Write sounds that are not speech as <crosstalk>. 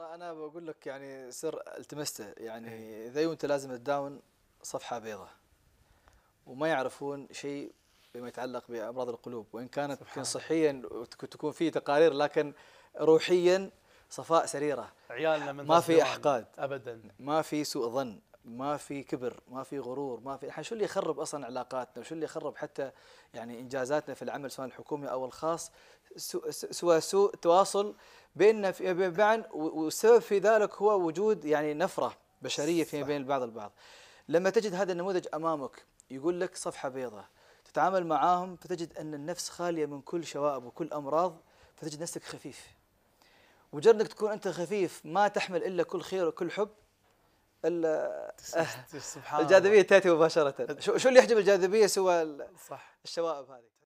والله انا بقول لك يعني سر التمسته يعني إيه. ذي انت لازم تداون صفحه بيضة وما يعرفون شيء بما يتعلق بامراض القلوب وان كانت يمكن صحيا تكون في تقارير لكن روحيا صفاء سريره عيالنا من ما في احقاد ابدا ما في سوء ظن ما في كبر ما في غرور ما في احنا شو اللي يخرب اصلا علاقاتنا وشو اللي يخرب حتى يعني انجازاتنا في العمل سواء الحكومي او الخاص سوى سوء تواصل بيننا فيما بعض والسبب في ذلك هو وجود يعني نفره بشريه فيما بين البعض البعض لما تجد هذا النموذج امامك يقول لك صفحه بيضاء تتعامل معاهم فتجد ان النفس خاليه من كل شوائب وكل امراض فتجد نفسك خفيف مجرد انك تكون انت خفيف ما تحمل الا كل خير وكل حب <laughs> الجاذبيه تاتي مباشره شو اللي يحجب الجاذبيه سوى صح. الشوائب هذه